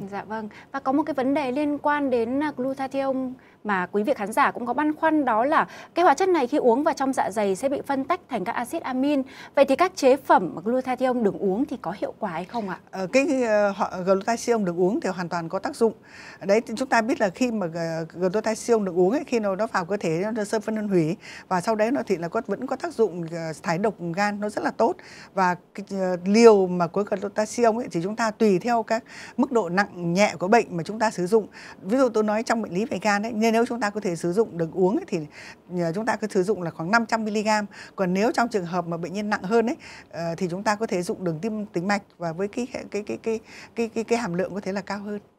Ừ. Dạ vâng. Và có một cái vấn đề liên quan đến à, glutathione mà quý vị khán giả cũng có băn khoăn đó là cái hóa chất này khi uống vào trong dạ dày sẽ bị phân tách thành các axit amin. Vậy thì các chế phẩm glutathione đường uống thì có hiệu quả hay không ạ? Ờ, cái uh, glutathione đường uống thì hoàn toàn có tác dụng. Đấy chúng ta biết là khi mà ờ, glutathione đường uống ấy, khi nào nó vào cơ thể nó sơ phân phân hủy và sau đấy nó thì là có vẫn có tác dụng thải độc gan nó rất là tốt và cái, uh, liều mà của glutathione ấy thì chúng ta tùy theo các mức độ nặng nhẹ của bệnh mà chúng ta sử dụng. Ví dụ tôi nói trong bệnh lý về gan đấy nên nếu chúng ta có thể sử dụng được uống ấy, thì ờ, chúng ta cứ sử dụng là khoảng 500 mg. Còn nếu trong trường hợp mà bệnh nhân nặng hơn ấy ờ, thì chúng ta có thể dùng đường tim tĩnh mạch và với cái cái cái cái cái cái, cái hàm lượng có thể là cao hơn.